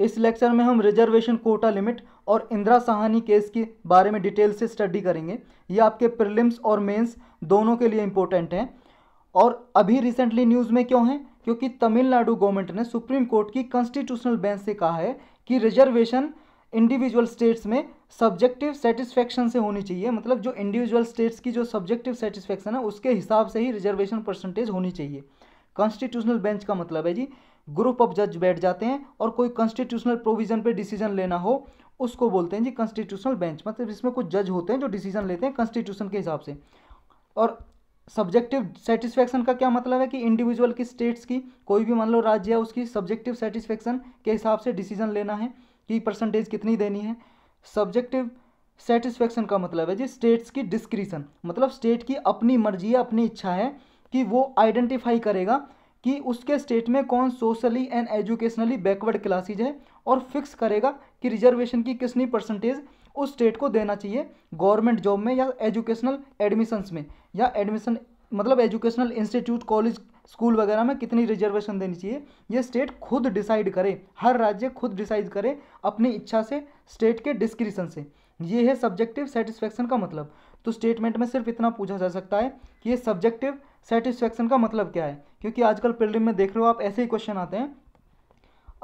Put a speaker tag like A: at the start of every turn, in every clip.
A: इस लेक्चर में हम रिजर्वेशन कोटा लिमिट और इंदिरा साहनी केस के बारे में डिटेल से स्टडी करेंगे ये आपके प्रिलिम्स और मेंस दोनों के लिए इम्पोर्टेंट हैं और अभी रिसेंटली न्यूज़ में क्यों है क्योंकि तमिलनाडु गवर्नमेंट ने सुप्रीम कोर्ट की कॉन्स्टिट्यूशनल बेंच से कहा है कि रिजर्वेशन इंडिविजुअल स्टेट्स में सब्जेक्टिव सेटिस्फेक्शन से होनी चाहिए मतलब जो इंडिविजुअल स्टेट्स की जो सब्जेक्टिव सेटिस्फेक्शन है उसके हिसाब से ही रिजर्वेशन परसेंटेज होनी चाहिए कॉन्स्टिट्यूशनल बेंच का मतलब है जी ग्रुप ऑफ जज बैठ जाते हैं और कोई कॉन्स्टिट्यूशनल प्रोविजन पे डिसीजन लेना हो उसको बोलते हैं जी कॉन्स्टिट्यूशनल बेंच मतलब इसमें कुछ जज होते हैं जो डिसीजन लेते हैं कॉन्स्टिट्यूशन के हिसाब से और सब्जेक्टिव सेटिस्फैक्शन का क्या मतलब है कि इंडिविजुअल की स्टेट्स की कोई भी मान लो राज्य है उसकी सब्जेक्टिव सेटिस्फैक्शन के हिसाब से डिसीजन लेना है कि परसेंटेज कितनी देनी है सब्जेक्टिव सेटिस्फैक्शन का मतलब है जी स्टेट्स की डिस्क्रिशन मतलब स्टेट की अपनी मर्जी है अपनी इच्छा है कि वो आइडेंटिफाई करेगा कि उसके स्टेट में कौन socially and educationally backward classes है और फिक्स करेगा कि रिजर्वेशन की कितनी परसेंटेज उस स्टेट को देना चाहिए गवर्नमेंट जॉब में या एजुकेशनल एडमिशन्स में या एडमिशन मतलब एजुकेशनल इंस्टीट्यूट कॉलेज स्कूल वगैरह में कितनी रिजर्वेशन देनी चाहिए ये स्टेट खुद डिसाइड करे हर राज्य खुद डिसाइड करे अपनी इच्छा से स्टेट के डिस्क्रिप्शन से ये है सब्जेक्टिव सेटिस्फेक्शन का मतलब तो स्टेटमेंट में सिर्फ इतना पूछा जा सकता है कि ये सब्जेक्टिव सेटिस्फेक्शन का मतलब क्या है क्योंकि आजकल प्रिलिम में देख रहे हो आप ऐसे ही क्वेश्चन आते हैं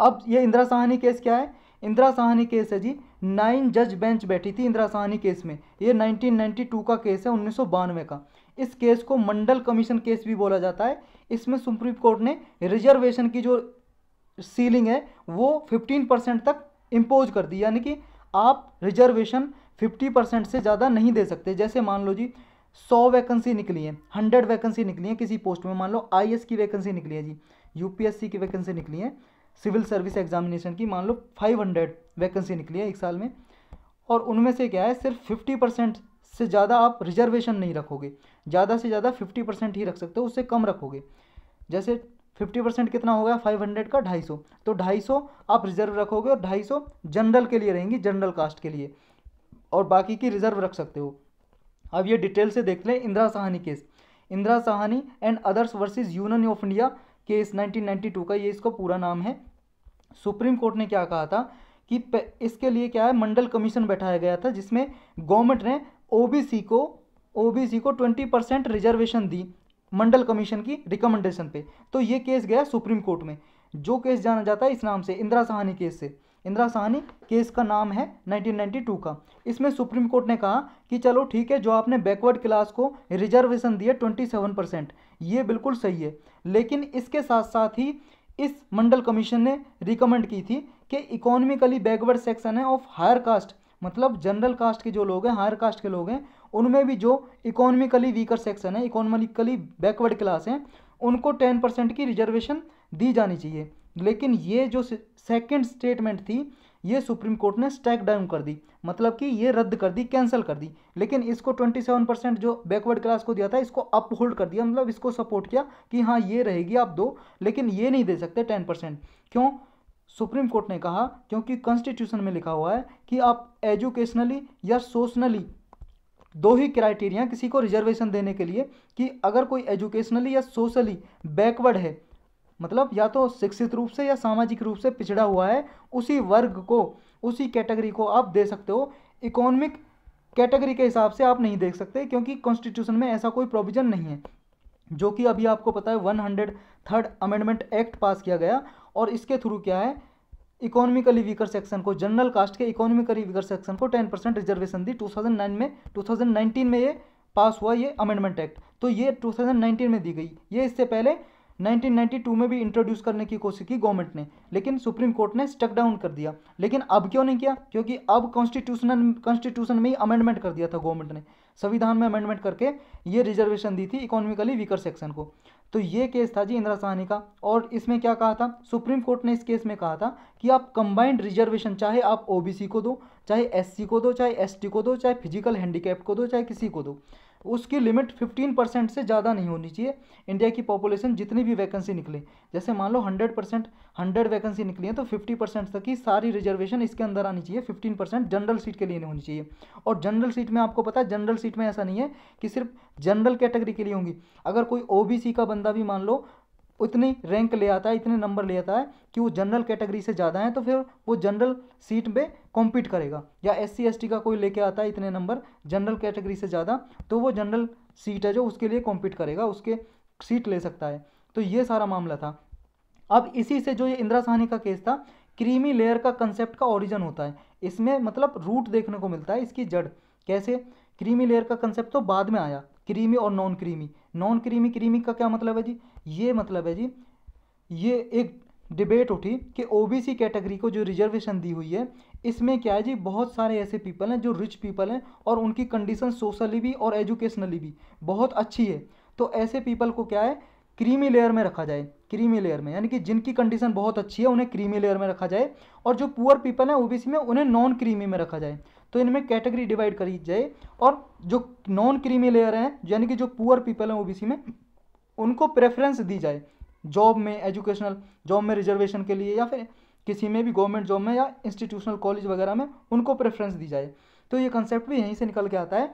A: अब ये इंदिरा साहनी केस क्या है इंदिरा साहनी केस है जी नाइन जज बेंच बैठी थी इंदिरा साहनी केस में ये 1992 का केस है उन्नीस का इस केस को मंडल कमीशन केस भी बोला जाता है इसमें सुप्रीम कोर्ट ने रिजर्वेशन की जो सीलिंग है वो 15 परसेंट तक इम्पोज कर दी यानी कि आप रिजर्वेशन 50 परसेंट से ज़्यादा नहीं दे सकते जैसे मान लो जी सौ वैकेंसी निकली है हंड्रेड वैकेंसी निकली है किसी पोस्ट में मान लो आई की वैकेंसी निकली है जी यूपीएससी की वैकेंसी निकली है सिविल सर्विस एग्जामिनेशन की मान लो फाइव हंड्रेड वैकेंसी निकली है एक साल में और उनमें से क्या है सिर्फ फिफ्टी परसेंट से ज़्यादा आप रिजर्वेशन नहीं रखोगे ज़्यादा से ज़्यादा फिफ्टी परसेंट ही रख सकते हो उससे कम रखोगे जैसे फिफ्टी परसेंट कितना हो गया हंड्रेड का ढाई सौ तो ढाई सौ आप रिजर्व रखोगे और सौ जनरल के लिए रहेंगी जनरल कास्ट के लिए और बाकी की रिजर्व रख सकते हो अब ये डिटेल से देख लें Indira Sahni case Indira Sawhney and others versus Union of India case 1992 का ये इसका पूरा नाम है सुप्रीम कोर्ट ने क्या कहा था कि इसके लिए क्या है मंडल कमीशन बैठाया गया था जिसमें गवर्नमेंट ने ओबीसी को ओबीसी को 20 परसेंट रिजर्वेशन दी मंडल कमीशन की रिकमेंडेशन पे तो ये केस गया सुप्रीम कोर्ट में जो केस जाना जाता है इस नाम से इंदिरा साहनी केस से इंदिरा सहनी केस का नाम है 1992 का इसमें सुप्रीम कोर्ट ने कहा कि चलो ठीक है जो आपने बैकवर्ड क्लास को रिजर्वेशन दिया 27 परसेंट ये बिल्कुल सही है लेकिन इसके साथ साथ ही इस मंडल कमीशन ने रिकमेंड की थी कि इकोनॉमिकली बैकवर्ड सेक्शन है ऑफ हायर कास्ट मतलब जनरल कास्ट के जो लोग हैं हायर कास्ट के लोग हैं उनमें भी जो इकोनॉमिकली वीकर सेक्शन है इकोनॉमिकली बैकवर्ड क्लास हैं उनको टेन परसेंट की रिजर्वेशन दी जानी चाहिए लेकिन ये जो सेकंड स्टेटमेंट थी ये सुप्रीम कोर्ट ने स्ट्राइक डाउन कर दी मतलब कि ये रद्द कर दी कैंसिल कर दी लेकिन इसको 27 परसेंट जो बैकवर्ड क्लास को दिया था इसको अपहोल्ड कर दिया मतलब इसको सपोर्ट किया कि हाँ ये रहेगी आप दो लेकिन ये नहीं दे सकते टेन परसेंट क्यों सुप्रीम कोर्ट ने कहा क्योंकि कॉन्स्टिट्यूशन में लिखा हुआ है कि आप एजुकेशनली या सोशनली दो ही क्राइटेरिया किसी को रिजर्वेशन देने के लिए कि अगर कोई एजुकेशनली या सोशली बैकवर्ड है मतलब या तो शिक्षित रूप से या सामाजिक रूप से पिछड़ा हुआ है उसी वर्ग को उसी कैटेगरी को आप दे सकते हो इकोनॉमिक कैटेगरी के हिसाब से आप नहीं देख सकते क्योंकि कॉन्स्टिट्यूशन में ऐसा कोई प्रोविज़न नहीं है जो कि अभी आपको पता है one hundred third amendment act pass किया गया और इसके थ्रू क्या है इकोनॉमिकली वीकर सेक्शन को जनरल कास्ट के इकोनॉमिकली वीकर सेक्शन को टेन परसेंट रिजर्वेशन दी टू थाउजेंड नाइन में टू थाउजेंड नाइनटीन में ये पास हुआ ये अमेंडमेंट एक्ट तो ये टू थाउजेंड नाइनटीन में दी गई ये इससे पहले 1992 में भी इंट्रोड्यूस करने की कोशिश की गवर्नमेंट ने लेकिन सुप्रीम कोर्ट ने स्टक डाउन कर दिया लेकिन अब क्यों नहीं किया क्योंकि अब कॉन्स्टिट्यूशनल कॉन्स्टिट्यूशन में ही अमेंडमेंट कर दिया था गवर्नमेंट ने संविधान में अमेंडमेंट करके ये रिजर्वेशन दी थी इकोनॉमिकली वीकर सेक्शन को तो ये केस था जी इंदिरा साहनी का और इसमें क्या कहा था सुप्रीम कोर्ट ने इस केस में कहा था कि आप कंबाइंड रिजर्वेशन चाहे आप ओबीसी को दो चाहे एससी को दो चाहे एसटी को दो चाहे फिजिकल हैंडीकैप को दो चाहे किसी को दो उसकी लिमिट फिफ्टीन परसेंट से ज़्यादा नहीं होनी चाहिए इंडिया की पॉपुलेशन जितनी भी वैकेंसी निकले जैसे मान लो हंड्रेड परसेंट हंड्रेड वैकेंसी निकली है तो फिफ्टी परसेंट तक की सारी रिजर्वेशन इसके अंदर आनी चाहिए फिफ्टीन परसेंट जनरल सीट के लिए नहीं होनी चाहिए और जनरल सीट में आपको पता है जनरल सीट में ऐसा नहीं है कि सिर्फ जनरल कैटेगरी के लिए होंगी अगर कोई ओ का बंदा भी मान लो उतनी रैंक ले आता है इतने नंबर ले आता है कि वो जनरल कैटेगरी से ज़्यादा है तो फिर वो जनरल सीट पे कॉम्पीट करेगा या एस सी का कोई लेके आता है इतने नंबर जनरल कैटेगरी से ज़्यादा तो वो जनरल सीट है जो उसके लिए कॉम्पीट करेगा उसके सीट ले सकता है तो ये सारा मामला था अब इसी से जो ये इंदिरा साहनी का केस था क्रीमी लेयर का कंसेप्ट का ओरिजन होता है इसमें मतलब रूट देखने को मिलता है इसकी जड़ कैसे क्रीमी लेयर का कंसेप्ट तो बाद में आया क्रीमी और non creamy non creamy creamy का क्या मतलब है जी ये मतलब है जी ये एक डिबेट उठी कि ओबीसी कैटेगरी को जो रिजर्वेशन दी हुई है इसमें क्या है जी बहुत सारे ऐसे पीपल हैं जो रिच पीपल हैं और उनकी कंडीशन सोशली भी और एजुकेशनली भी बहुत अच्छी है तो ऐसे पीपल को क्या है क्रीमी लेयर में रखा जाए क्रीमी लेयर में यानी कि जिनकी कंडीशन बहुत अच्छी है उन्हें क्रीमी लेयर में रखा जाए और जो पुअर पीपल हैं ओबीसी में उन्हें नॉन क्रीमी में रखा जाए तो इनमें कैटेगरी डिवाइड करी जाए और जो नॉन क्रीमी लेयर हैं यानी कि जो पुअर पीपल हैं ओबीसी में उनको प्रेफरेंस दी जाए जॉब में एजुकेशनल जॉब में रिजर्वेशन के लिए या फिर किसी में भी गवर्नमेंट जॉब में या इंस्टीट्यूशनल कॉलेज वगैरह में उनको प्रेफरेंस दी जाए तो ये कंसेप्ट भी यहीं से निकल के आता है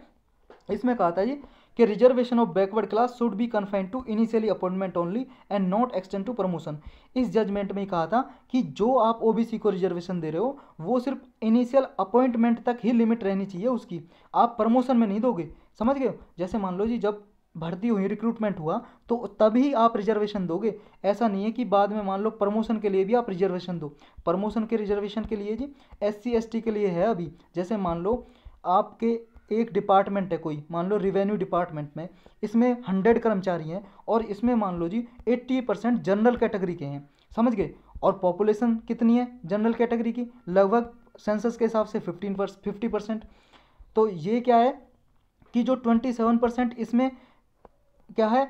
A: इसमें कहा था जी कि reservation of backward class should be confined to initially appointment only and not extend to promotion इस जजमेंट में कहा था कि जो आप ओ को रिजर्वेशन दे रहे हो वो सिर्फ इनिशियल अपॉइंटमेंट तक ही लिमिट रहनी चाहिए उसकी आप प्रमोशन में नहीं दोगे समझ गए जैसे मान लो जी जब भर्ती हुई रिक्रूटमेंट हुआ तो तभी आप रिजर्वेशन दोगे ऐसा नहीं है कि बाद में मान लो प्रमोशन के लिए भी आप रिजर्वेशन दो प्रमोशन के रिजर्वेशन के लिए जी एस सी के लिए है अभी जैसे मान लो आपके एक डिपार्टमेंट है कोई मान लो रिवेन्यू डिपार्टमेंट में इसमें हंड्रेड कर्मचारी हैं और इसमें मान लो जी एट्टी परसेंट जनरल कैटेगरी के हैं समझ गए और पॉपुलेशन कितनी है जनरल कैटेगरी की लगभग सेंसस के हिसाब से फिफ्टीन परस फिफ्टी परसेंट तो ये क्या है कि जो ट्वेंटी सेवन परसेंट इसमें क्या है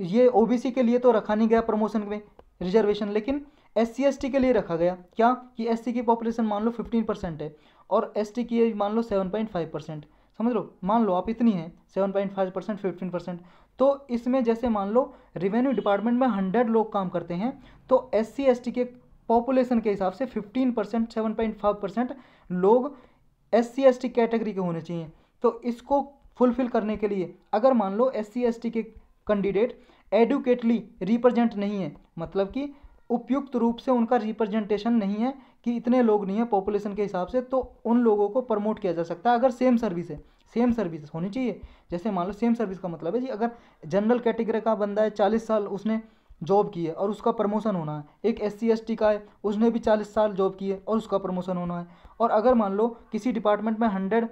A: ये ओ के लिए तो रखा नहीं गया प्रमोशन में रिजर्वेशन लेकिन एस सी के लिए रखा गया क्या कि एस की पॉपुलेशन मान लो फिफ्टीन परसेंट है और एस की मान लो सेवन पॉइंट फाइव परसेंट समझ लो मान लो आप इतनी हैं seven point five percent fifteen percent तो इसमें जैसे मान लो रिवेन्यू डिपार्टमेंट में हंड्रेड लोग काम करते हैं तो एस सी के पॉपुलेशन के हिसाब से fifteen percent seven point five percent लोग एस सी कैटेगरी के होने चाहिए तो इसको फुलफिल करने के लिए अगर मान लो एस सी के कैंडिडेट एडुकेटली रिप्रेजेंट नहीं है मतलब कि उपयुक्त रूप से उनका रिप्रेजेंटेशन नहीं है कि इतने लोग नहीं है पॉपुलेशन के हिसाब से तो उन लोगों को प्रमोट किया जा सकता है अगर सेम सर्विस है सेम सर्विस होनी चाहिए जैसे मान लो सेम सर्विस का मतलब है जी अगर जनरल कैटेगरी का बंदा है चालीस साल उसने जॉब की है और उसका प्रमोशन होना है एक एस सी का है उसने भी चालीस साल जॉब की है और उसका प्रमोशन होना है और अगर मान लो किसी डिपार्टमेंट में हंड्रेड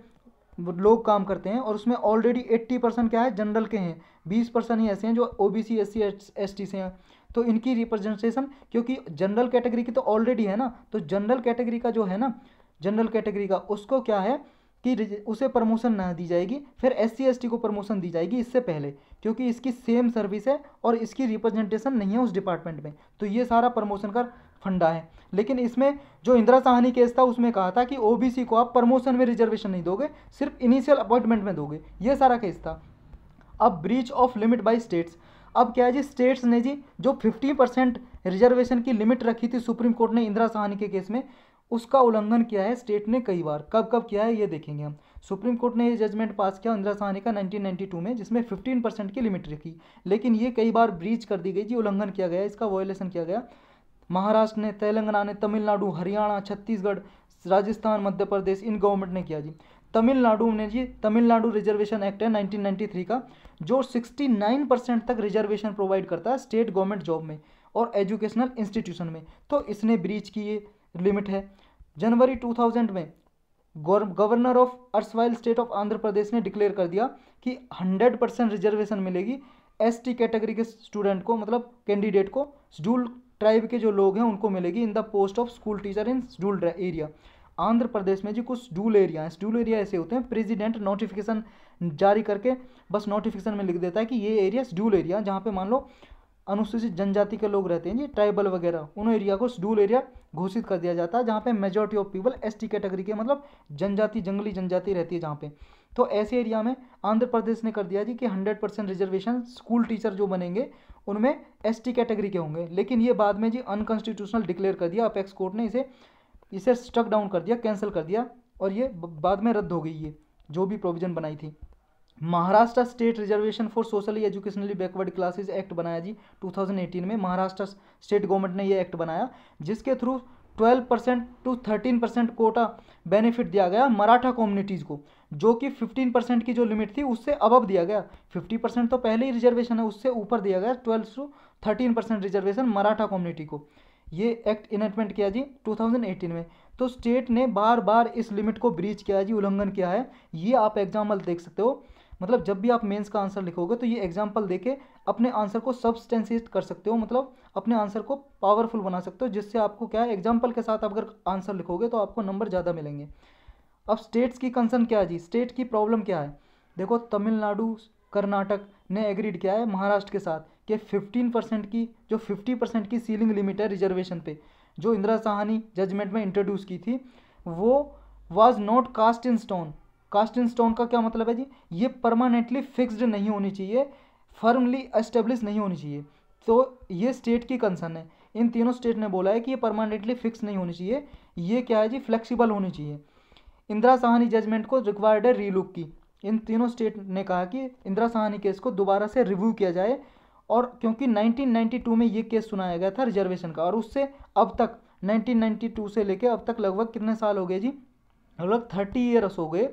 A: लोग काम करते हैं और उसमें ऑलरेडी एट्टी परसेंट क्या है जनरल के हैं बीस परसेंट ही ऐसे हैं जो O B C S C S T से हैं तो इनकी रिप्रेजेंटेशन क्योंकि जनरल कैटेगरी की तो ऑलरेडी है ना तो जनरल कैटेगरी का जो है ना जनरल कैटेगरी का उसको क्या है कि उसे प्रमोशन ना दी जाएगी फिर एस सी को प्रमोशन दी जाएगी इससे पहले क्योंकि इसकी सेम सर्विस है और इसकी रिप्रेजेंटेशन नहीं है उस डिपार्टमेंट में तो ये सारा प्रमोशन का फंडा है लेकिन इसमें जो इंदिरा साहनी केस था उसमें कहा था कि ओबीसी को आप प्रमोशन में रिजर्वेशन नहीं दोगे सिर्फ इनिशियल अपॉइंटमेंट में दोगे ये सारा केस था अब breach of limit by states अब क्या है जी स्टेट्स ने जी जो फिफ्टी परसेंट रिजर्वेशन की लिमिट रखी थी सुप्रीम कोर्ट ने इंदिरा साहनी के केस में उसका उल्लंघन किया है स्टेट ने कई बार कब कब किया है ये देखेंगे हम सुप्रीम कोर्ट ने ये जजमेंट पास किया इंदिरा साहनी का 1992 में जिसमें 15 परसेंट की लिमिट रखी लेकिन ये कई बार ब्रीच कर दी गई जी उल्लंघन किया गया इसका वॉयलेशन किया गया महाराष्ट्र ने तेलंगाना ने तमिलनाडु हरियाणा छत्तीसगढ़ राजस्थान मध्य प्रदेश इन गवर्नमेंट ने किया जी तमिलनाडु ने जी तमिलनाडु रिजर्वेशन एक्ट है 1993 का जो 69 परसेंट तक रिजर्वेशन प्रोवाइड करता है स्टेट गवर्नमेंट जॉब में और एजुकेशनल इंस्टीट्यूशन में तो इसने ब्रीच की ये लिमिट है जनवरी 2000 में governor of erstwhile state of Andhra Pradesh ने डिक्लेयर कर दिया कि 100 परसेंट रिजर्वेशन मिलेगी एस कैटेगरी के स्टूडेंट को मतलब कैंडिडेट को शड्यूल ट्राइब के जो लोग हैं उनको मिलेगी in the post of school teacher in scheduled area Andhra Pradesh में जी कुछ डूल एरिया हैं डूल एरिया ऐसे होते हैं प्रेसिडेंट नोटिफिकेशन जारी करके बस नोटिफिकेशन में लिख देता है कि ये एरिया डूल एरिया जहाँ पे मान लो अनुसूचित जनजाति के लोग रहते हैं जी ट्राइबल वगैरह उन एरिया को डूल एरिया घोषित कर दिया जाता है जहाँ पे majority of people S T category के मतलब जनजाति जंगली जनजाति रहती है जहाँ पे तो ऐसे एरिया में आंध्र प्रदेश ने कर दिया जी कि hundred percent reservation school teacher जो बनेंगे उनमें एस टी कैटेगरी के होंगे लेकिन ये बाद में जी अनकॉन्स्टिट्यूशनल डिक्लेयर कर दिया अपेक्स कोर्ट ने इसे इसे स्टक डाउन कर दिया कैंसिल कर दिया और ये बाद में रद्द हो गई ये जो भी प्रोविज़न बनाई थी Maharashtra state reservation for socially educationally backward classes act बनाया जी 2018 में महाराष्ट्र स्टेट गवर्नमेंट ने ये एक्ट बनाया जिसके through 12 percent to 13 percent quota benefit दिया गया मराठा कम्युनिटीज़ को जो कि 15 परसेंट की जो लिमिट थी उससे अब दिया गया 50 परसेंट तो पहले ही रिजर्वेशन है उससे ऊपर दिया गया twelve to thirteen percent reservation Maratha community को ये एक्ट इनेटमेंट किया जी 2018 में तो स्टेट ने बार बार इस लिमिट को ब्रीच किया जी उल्लंघन किया है ये आप एग्जाम्पल देख सकते हो मतलब जब भी आप मेंस का आंसर लिखोगे तो ये एग्जाम्पल के अपने आंसर को सब्सटेंसिएट कर सकते हो मतलब अपने आंसर को पावरफुल बना सकते हो जिससे आपको क्या है एग्जाम्पल के साथ अगर आंसर लिखोगे तो आपको नंबर ज़्यादा मिलेंगे अब स्टेट्स की कंसर्न क्या है जी स्टेट की प्रॉब्लम क्या है देखो तमिलनाडु कर्नाटक ने एग्रीड किया है महाराष्ट्र के साथ कि 15 परसेंट की जो 50 परसेंट की सीलिंग लिमिट है रिजर्वेशन पे जो इंदिरा साहनी जजमेंट में इंट्रोड्यूस की थी वो was not cast in stone cast in stone का क्या मतलब है जी ये परमानेंटली फिक्स्ड नहीं होनी चाहिए फर्मली एस्टेब्लिश नहीं होनी चाहिए तो ये स्टेट की कंसर्न है इन तीनों स्टेट ने बोला है कि ये परमानेंटली फिक्स नहीं होनी चाहिए ये क्या है जी फ्लेक्सीबल होनी चाहिए इंदिरा साहनी जजमेंट को रिक्वायर्ड है रीलुक की इन तीनों स्टेट ने कहा कि इंदिरा साहनी केस को दोबारा से रिव्यू किया जाए और क्योंकि 1992 में ये केस सुनाया गया था रिजर्वेशन का और उससे अब तक 1992 से लेके अब तक लगभग कितने साल हो गए जी लगभग थर्टी ईयर्स हो गए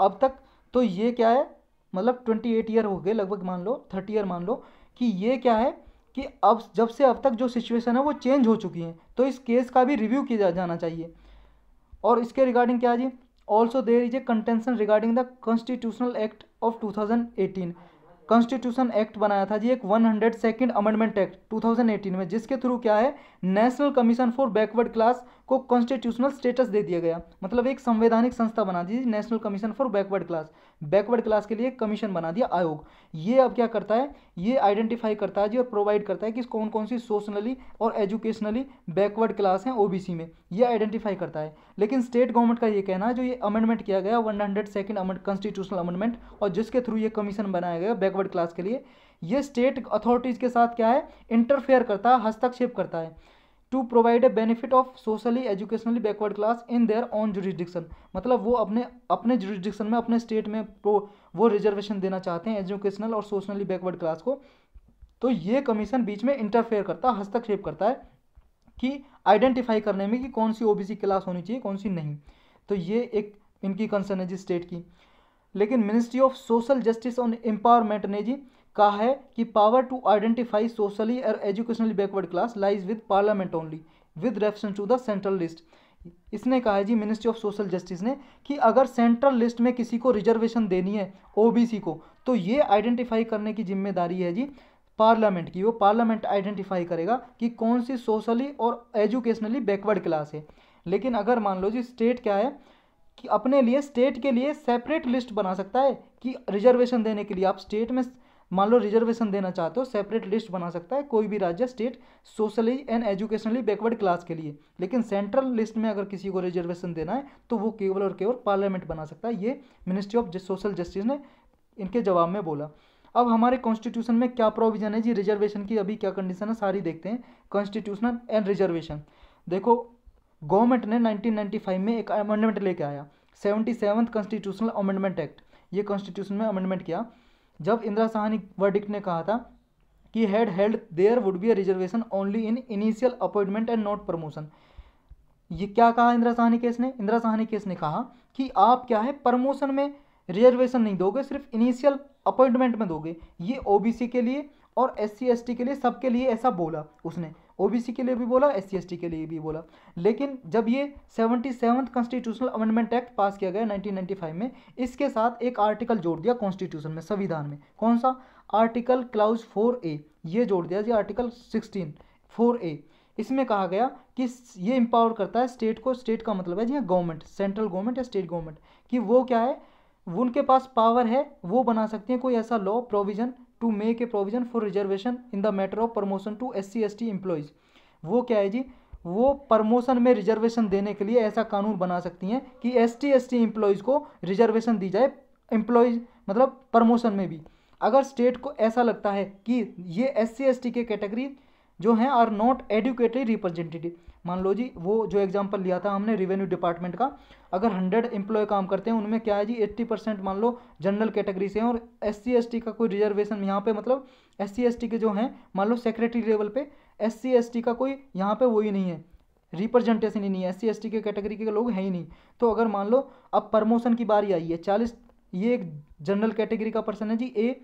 A: अब तक तो ये क्या है मतलब ट्वेंटी एट ईयर हो गए लगभग मान लो थर्टी ईयर मान लो कि ये क्या है कि अब जब से अब तक जो सिचुएशन है वो चेंज हो चुकी है तो इस केस का भी रिव्यू किया जाना चाहिए और इसके रिगार्डिंग क्या जी also there is a contention regarding the constitutional act of two constitution act बनाया था जी एक one hundred second amendment act 2018 में जिसके थ्रू क्या है national commission for backward class को कॉन्स्टिट्यूशनल स्टेटस दे दिया गया मतलब एक संवैधानिक संस्था बना दी national commission for backward class backward class के लिए कमीशन बना दिया आयोग ये अब क्या करता है ये आइडेंटिफाई करता है जी और प्रोवाइड करता है कि कौन कौन सी सोशनली और एजुकेशनली बैकवर्ड क्लास हैं ओबीसी में ये आइडेंटिफाई करता है लेकिन स्टेट गवर्नमेंट का ये कहना है जो ये अमेंडमेंट किया गया one hundred second amend constitutional amendment और जिसके थ्रू ये कमीशन बनाया गया बैकवर्ड क्लास के लिए ये स्टेट अथॉरिटीज़ के साथ क्या है इंटरफेयर करता है हस्तक्षेप करता है to provide a benefit of socially educationally backward class in their own jurisdiction मतलब वो अपने अपने जुरिस्डिक्शन में अपने स्टेट में वो रिजर्वेशन देना चाहते हैं एजुकेशनल और सोशली बैकवर्ड क्लास को तो ये कमीशन बीच में इंटरफेयर करता है हस्तक्षेप करता है कि आइडेंटिफाई करने में कि कौन सी ओबीसी क्लास होनी चाहिए कौन सी नहीं तो ये एक इनकी कंसर्न है जी स्टेट की लेकिन ministry of social justice and empowerment ने जी कहा है कि पावर टू आइडेंटिफाई सोशली और educationally backward class lies with parliament only with reference to the central list इसने कहा है जी मिनिस्ट्री ऑफ सोशल जस्टिस ने कि अगर सेंट्रल लिस्ट में किसी को रिजर्वेशन देनी है ओबीसी को तो ये आइडेंटिफाई करने की जिम्मेदारी है जी पार्लियामेंट की वो पार्लियामेंट आइडेंटिफाई करेगा कि कौन सी सोशली और एजुकेशनली बैकवर्ड क्लास है लेकिन अगर मान लो जी स्टेट क्या है कि अपने लिए स्टेट के लिए सेपरेट लिस्ट बना सकता है कि रिजर्वेशन देने के लिए आप स्टेट में मान लो रिजर्वेशन देना चाहते हो सेपरेट लिस्ट बना सकता है कोई भी राज्य state socially and educationally backward class के लिए लेकिन सेंट्रल लिस्ट में अगर किसी को रिजर्वेशन देना है तो वो केवल और केवल पार्लियामेंट बना सकता है ये मिनिस्ट्री ऑफ सोशल जस्टिस ने इनके जवाब में बोला अब हमारे कॉन्स्टिट्यूशन में क्या प्रोविजन है जी रिजर्वेशन की अभी क्या कंडीशन है सारी देखते हैं कॉन्स्टिट्यूशनल एंड रिजर्वेशन देखो गवर्नमेंट ने 1995 में एक अमेंडमेंट लेके आया seventy seventh constitutional amendment act ये कॉन्स्टिट्यूशन में अमेंडमेंट किया जब इंदिरा साहनी वर्डिक्ट ने कहा था कि had held there would be a reservation only in initial appointment and not promotion ये क्या कहा इंदिरा साहनी केस ने इंदिरा साहनी केस ने कहा कि आप क्या है प्रमोशन में रिजर्वेशन नहीं दोगे सिर्फ इनिशियल अपॉइंटमेंट में दोगे ये ओबीसी के लिए और एस सी के लिए सबके लिए ऐसा बोला उसने ओबीसी के लिए भी बोला एस सी के लिए भी बोला लेकिन जब ये seventy seven constitutional amendment act pass किया गया 1995 में इसके साथ एक आर्टिकल जोड़ दिया कॉन्स्टिट्यूशन में संविधान में कौन सा आर्टिकल क्लाउज फोर ए ये जोड़ दिया जी आर्टिकल सिक्सटीन फोर ए इसमें कहा गया कि ये इम्पावर करता है स्टेट को स्टेट का मतलब है जी गवर्नमेंट सेंट्रल गवर्नमेंट या स्टेट गवर्नमेंट कि वो क्या है उनके पास पावर है वो बना सकते हैं कोई ऐसा law provision to make a provision for reservation in the matter of promotion to S C S T employees वो क्या है जी वो प्रमोशन में रिजर्वेशन देने के लिए ऐसा कानून बना सकती हैं कि S T S T employees को रिजर्वेशन दी जाए एम्प्लॉयज़ मतलब प्रमोशन में भी अगर स्टेट को ऐसा लगता है कि ये एस सी एस टी के कैटेगरी जो हैं आर नॉट एडुकेटेड रिप्रेजेंटेटिव मान लो जी वो जो एग्जाम्पल लिया था हमने रेवेन्यू डिपार्टमेंट का अगर हंड्रेड एम्प्लॉय काम करते हैं उनमें क्या है जी एट्टी परसेंट मान लो जनरल कैटेगरी से हैं और एस सी का कोई रिजर्वेशन यहाँ पे मतलब एस सी के जो हैं मान लो सेक्रेटरी लेवल पे एस सी का कोई यहाँ पे वो ही नहीं है रिप्रेजेंटेशन ही नहीं है एस सी के कैटेगरी के लोग हैं ही नहीं तो अगर मान लो अब प्रमोशन की बारी आई है चालीस ये एक जनरल कैटेगरी का पर्सन है जी ए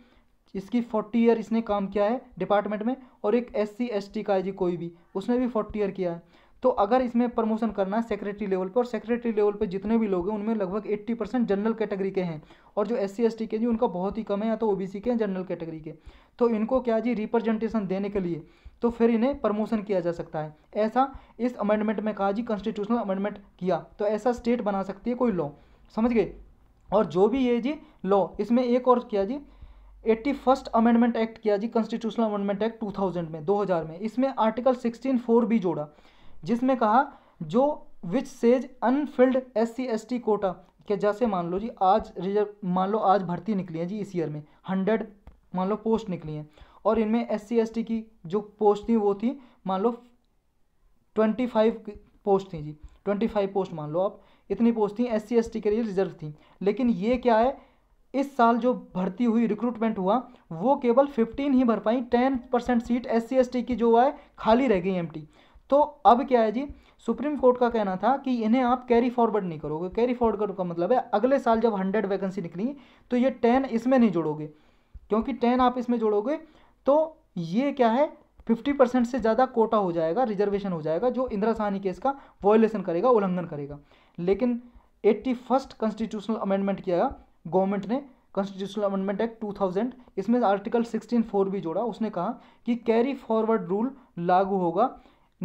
A: इसकी फोर्टी ईयर इसने काम किया है डिपार्टमेंट में और एक एस सी का है जी कोई भी उसने भी फोर्टी ईयर किया है तो अगर इसमें प्रमोशन करना है सेक्रेटरी लेवल पर और सेक्रेटरी लेवल पर जितने भी लोग हैं उनमें लगभग 80 परसेंट जनरल कैटेगरी के हैं और जो एस सी के जी उनका बहुत ही कम है या तो ओ के हैं जनरल कैटेगरी के तो इनको क्या जी रिप्रेजेंटेशन देने के लिए तो फिर इन्हें प्रमोशन किया जा सकता है ऐसा इस अमेंडमेंट में कहा जी कॉन्स्टिट्यूशनल अमेंडमेंट किया तो ऐसा स्टेट बना सकती है कोई लॉ समझ गए और जो भी ये जी लॉ इसमें एक और किया जी एट्टी फर्स्ट अमेंडमेंट एक्ट किया जी कॉन्स्टिट्यूशनल अमेंडमेंट एक्ट 2000 में 2000 में इसमें आर्टिकल सिक्सटीन फोर भी जोड़ा जिसमें कहा जो which says unfilled S C S T quota के जैसे मान लो जी आज रिजर्व मान लो आज भर्ती निकली है जी इस ईयर में हंड्रेड मान लो पोस्ट निकली हैं और इनमें एस सी एस टी की जो पोस्ट थी वो थी मान लो ट्वेंटी फाइव पोस्ट थी जी ट्वेंटी फाइव पोस्ट मान लो आप इतनी पोस्ट थी एस सी एस टी के लिए रिजर्व थी लेकिन ये क्या है इस साल जो भर्ती हुई रिक्रूटमेंट हुआ वो केवल फिफ्टीन ही भर पाई ten percent seat S C S T की जो है खाली रह गई एम टी तो अब क्या है जी सुप्रीम कोर्ट का कहना था कि इन्हें आप कैरी फॉरवर्ड नहीं करोगे कैरी फॉरवर्ड का मतलब है अगले साल जब हंड्रेड वैकेंसी निकली तो ये टेन इसमें नहीं जोड़ोगे क्योंकि टेन आप इसमें जोड़ोगे तो ये क्या है फिफ्टी परसेंट से ज़्यादा कोटा हो जाएगा रिजर्वेशन हो जाएगा जो इंदिरा साहनी केस का वॉयलेशन करेगा उल्लंघन करेगा लेकिन एट्टी फर्स्ट कॉन्स्टिट्यूशनल अमेंडमेंट किया गवर्नमेंट ने कॉन्स्टिट्यूशनल अमेंडमेंट एक्ट 2000 इसमें आर्टिकल 16 फोर भी जोड़ा उसने कहा कि कैरी फॉरवर्ड रूल लागू होगा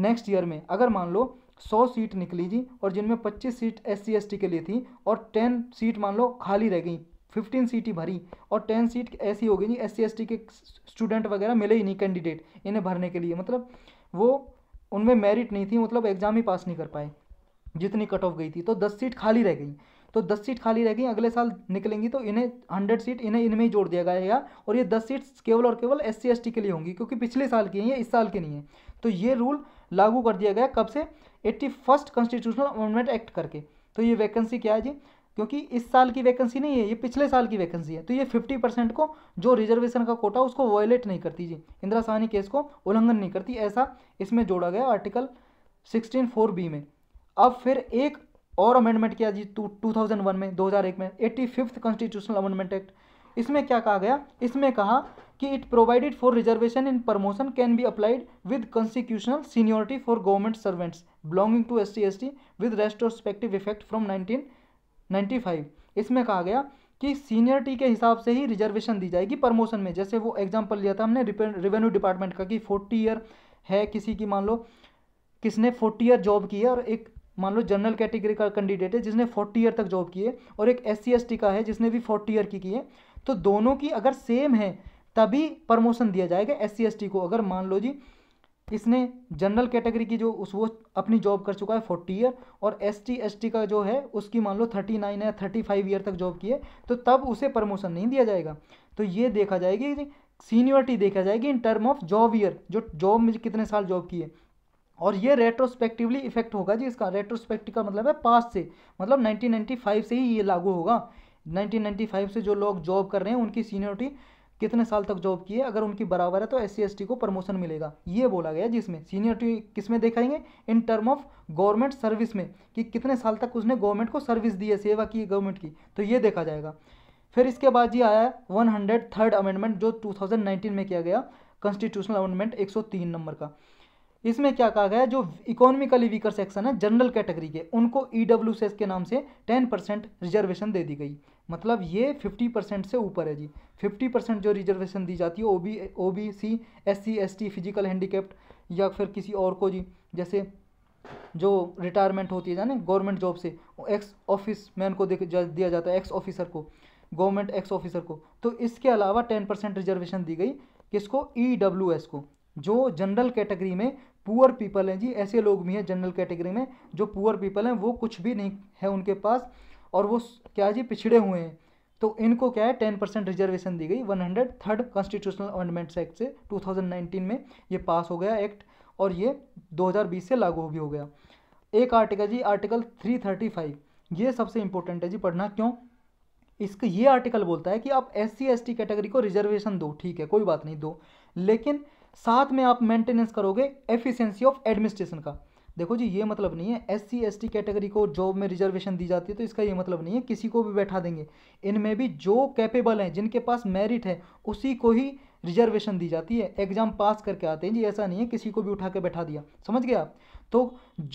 A: नेक्स्ट ईयर में अगर मान लो सौ सीट निकली जी और जिनमें पच्चीस सीट एस सी एस के लिए थी और टेन सीट मान लो खाली रह गई फिफ्टीन सीट ही भरी और टेन सीट ऐसी हो गई जी एस सी के स्टूडेंट वगैरह मिले ही नहीं कैंडिडेट इन्हें भरने के लिए मतलब वो उनमें मेरिट नहीं थी मतलब एग्ज़ाम ही पास नहीं कर पाए जितनी कट ऑफ गई थी तो दस सीट खाली रह गई तो दस सीट खाली रह गई अगले साल निकलेंगी तो इन्हें हंड्रेड सीट इन्हें इनमें ही जोड़ दिया जाएगा और ये दस सीट्स केवल और केवल एस सी के लिए होंगी क्योंकि पिछले साल की हैं ये इस साल की नहीं है तो ये रूल लागू कर दिया गया कब से eighty first constitutional amendment act करके तो ये वैकेंसी क्या है जी क्योंकि इस साल की वैकेंसी नहीं है ये पिछले साल की वैकेंसी है तो ये फिफ्टी परसेंट को जो रिजर्वेशन का कोटा उसको वायलेट नहीं करती जी इंदिरा साहनी केस को उल्लंघन नहीं करती ऐसा इसमें जोड़ा गया आर्टिकल सिक्सटीन फोर बी में अब फिर एक और अमेंडमेंट किया जी टू टू थाउजेंड वन में दो हज़ार एक में eighty fifth constitutional amendment act इसमें क्या कहा गया इसमें कहा कि it provided for reservation in promotion can be applied with constitutional seniority for government servants belonging to S C S T with retrospective effect from nineteen ninety five इसमें कहा गया कि सीनियरिटी के हिसाब से ही रिजर्वेशन दी जाएगी प्रमोशन में जैसे वो एग्जाम्पल लिया था हमने रेवेन्यू डिपार्टमेंट का कि फोर्टी ईयर है किसी की मान लो किसने फोर्टी ईयर जॉब की है और एक मान लो जनरल कैटेगरी का कैंडिडेट है जिसने फोर्टी ईयर तक जॉब किए और एक एस सी का है जिसने भी फोर्टी ईयर की किए तो दोनों की अगर सेम है तभी प्रमोशन दिया जाएगा एस सी को अगर मान लो जी इसने जनरल कैटेगरी की जो उस वो अपनी जॉब कर चुका है फोर्टी ईयर और एस टी का जो है उसकी मान लो थर्टी नाइन है थर्टी फाइव ईयर तक जॉब की है तो तब उसे प्रमोशन नहीं दिया जाएगा तो ये देखा जाएगी सीनियरिटी देखा जाएगी in term of job year जो जॉब में कितने साल जॉब की है और ये रेट्रोस्पेक्टिवली इफेक्ट होगा जी इसका रेट्रोस्पेक्टिव का मतलब है पास से मतलब 1995 से ही ये लागू होगा 1995 से जो लोग जॉब कर रहे हैं उनकी सीनियरिटी कितने साल तक जॉब की है अगर उनकी बराबर है तो एस सी को प्रमोशन मिलेगा ये बोला गया जिसमें सीनियरिटी किस में देखाएंगे in term of government service में कि कितने साल तक उसने गवर्नमेंट को सर्विस दी है सेवा की गवर्नमेंट की तो ये देखा जाएगा फिर इसके बाद जी आया वन हंड्रेड थर्ड अमेंडमेंट जो टू में किया गया कॉन्स्टिट्यूशनल अमेंडमेंट एक नंबर का इसमें क्या कहा गया है जो इकोनॉमिकली वीकर सेक्शन है जनरल कैटेगरी के उनको ई e डब्ल्यू के नाम से टेन परसेंट रिजर्वेशन दे दी गई मतलब ये फिफ्टी परसेंट से ऊपर है जी फिफ्टी परसेंट जो रिजर्वेशन दी जाती है O B O B C S C S T physical handicapped या फिर किसी और को जी जैसे जो रिटायरमेंट होती है जाने गवर्नमेंट जॉब से एक्स ऑफिस मैन को दिया जाता है एक्स ऑफिसर को गवर्नमेंट एक्स ऑफिसर को तो इसके अलावा टेन परसेंट रिजर्वेशन दी गई किसको ई डब्ल्यू एस को जो जनरल कैटेगरी में पुअर पीपल हैं जी ऐसे लोग भी हैं जनरल कैटेगरी में जो पुअर पीपल हैं वो कुछ भी नहीं है उनके पास और वो क्या जी पिछड़े हुए हैं तो इनको क्या है टेन परसेंट रिजर्वेशन दी गई one hundred third constitutional amendments act से नाइनटीन में ये पास हो गया एक्ट और ये 2020 से लागू भी हो गया एक आर्टिकल जी आर्टिकल 335 ये सबसे इम्पोर्टेंट है जी पढ़ना क्यों इसका ये आर्टिकल बोलता है कि आप एस सी कैटेगरी को रिजर्वेशन दो ठीक है कोई बात नहीं दो लेकिन साथ में आप मेंटेनेंस करोगे एफिशिएंसी ऑफ एडमिनिस्ट्रेशन का देखो जी ये मतलब नहीं है S C S T category को जॉब में रिजर्वेशन दी जाती है तो इसका ये मतलब नहीं है किसी को भी बैठा देंगे इनमें भी जो कैपेबल हैं जिनके पास मेरिट है उसी को ही रिजर्वेशन दी जाती है एग्ज़ाम पास करके आते हैं जी ऐसा नहीं है किसी को भी उठा के बैठा दिया समझ गए आप तो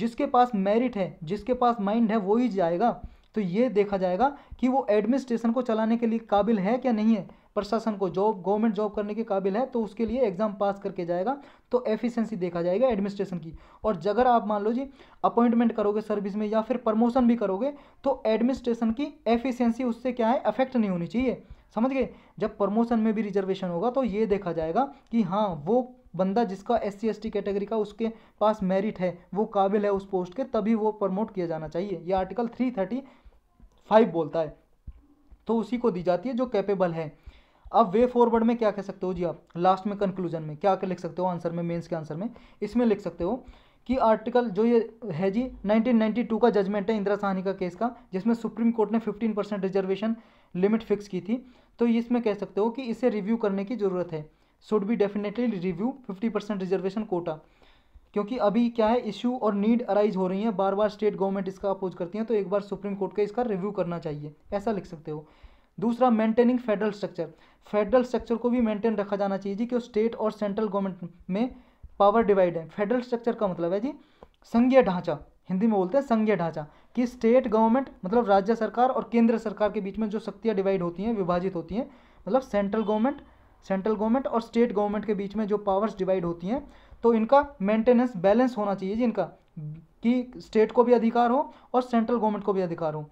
A: जिसके पास मेरिट है जिसके पास माइंड है वो ही जाएगा तो ये देखा जाएगा कि वो एडमिनिस्ट्रेशन को चलाने के लिए काबिल है क्या नहीं है प्रशासन को जॉब गवर्नमेंट जॉब करने के काबिल है तो उसके लिए एग्जाम पास करके जाएगा तो एफिशिएंसी देखा जाएगा एडमिनिस्ट्रेशन की और जगह आप मान लो जी अपॉइंटमेंट करोगे सर्विस में या फिर प्रमोशन भी करोगे तो एडमिनिस्ट्रेशन की एफिशियंसी उससे क्या है अफेक्ट नहीं होनी चाहिए समझ गए जब प्रमोशन में भी रिजर्वेशन होगा तो ये देखा जाएगा कि हाँ वो बंदा जिसका S C S T category का उसके पास मेरिट है वो काबिल है उस पोस्ट के तभी वो प्रमोट किया जाना चाहिए ये आर्टिकल थ्री थर्टी फाइव बोलता है तो उसी को दी जाती है जो कैपेबल है अब वे फॉरवर्ड में क्या कह सकते हो जी आप लास्ट में कंक्लूजन में क्या लिख सकते हो आंसर में मेंस के आंसर में इसमें लिख सकते हो कि आर्टिकल जो ये है जी 1992 का जजमेंट है इंदिरा साहनी का केस का जिसमें सुप्रीम कोर्ट ने 15 परसेंट रिजर्वेशन लिमिट फिक्स की थी तो इसमें कह सकते हो कि इसे रिव्यू करने की ज़रूरत है should be definitely review 50 percent reservation quota क्योंकि अभी क्या है इश्यू और नीड अराइज हो रही है बार बार स्टेट गवर्नमेंट इसका अपोज करती है तो एक बार सुप्रीम कोर्ट का इसका रिव्यू करना चाहिए ऐसा लिख सकते हो दूसरा maintaining federal structure federal structure को भी मेंटेन रखा जाना चाहिए जी कि स्टेट और सेंट्रल गवर्नमेंट में पावर डिवाइड है फेडरल स्ट्रक्चर का मतलब है जी संघीय ढांचा हिंदी में बोलते हैं संघीय ढांचा कि स्टेट गवर्नमेंट मतलब राज्य सरकार और केंद्र सरकार के बीच में जो शक्तियाँ डिवाइड होती हैं विभाजित होती हैं मतलब सेंट्रल गवर्नमेंट सेंट्रल गवर्नमेंट और स्टेट गवर्नमेंट के बीच में जो पावर्स डिवाइड होती हैं तो इनका मेंटेनेंस बैलेंस होना चाहिए जी इनका कि स्टेट को भी अधिकार हो और सेंट्रल गवर्नमेंट को भी अधिकार हो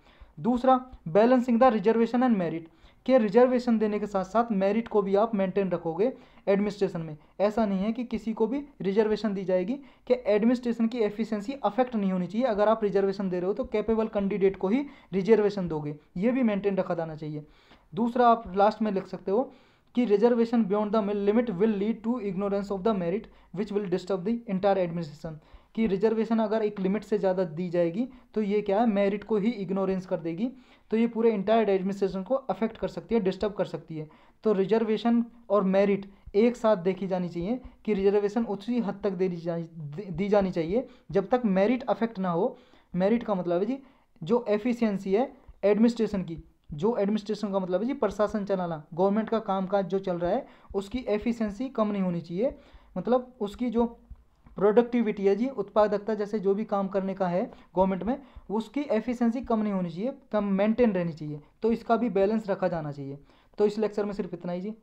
A: दूसरा balancing the reservation and merit के रिजर्वेशन देने के साथ साथ मेरिट को भी आप मेंटेन रखोगे एडमिनिस्ट्रेशन में ऐसा नहीं है कि किसी को भी रिजर्वेशन दी जाएगी कि एडमिनिस्ट्रेशन की एफिशिएंसी अफेक्ट नहीं होनी चाहिए अगर आप रिजर्वेशन दे रहे हो तो कैपेबल कैंडिडेट को ही रिजर्वेशन दोगे ये भी मेंटेन रखा जाना चाहिए दूसरा आप लास्ट में लिख सकते हो कि reservation beyond the limit will lead to ignorance of the merit which will disturb the entire administration कि रिजर्वेशन अगर एक लिमिट से ज़्यादा दी जाएगी तो ये क्या है मेरिट को ही इग्नोरेंस कर देगी तो ये पूरे इंटायर एडमिनिस्ट्रेशन को अफेक्ट कर सकती है डिस्टर्ब कर सकती है तो रिजर्वेशन और मेरिट एक साथ देखी जानी चाहिए कि रिजर्वेशन उसी हद तक दे दी जानी दी जानी चाहिए जब तक मेरिट अफेक्ट ना हो मेरिट का मतलब है जी जो एफिशिएंसी है एडमिनिस्ट्रेशन की जो एडमिनिस्ट्रेशन का मतलब है जी प्रशासन चलाना गवर्नमेंट का कामकाज जो चल रहा है उसकी एफिशिएंसी कम नहीं होनी चाहिए मतलब उसकी जो प्रोडक्टिविटी है जी उत्पादकता जैसे जो भी काम करने का है गवर्नमेंट में उसकी एफिशिएंसी कम नहीं होनी चाहिए कम मेंटेन रहनी चाहिए तो इसका भी बैलेंस रखा जाना चाहिए तो इस लेक्चर में सिर्फ इतना ही जी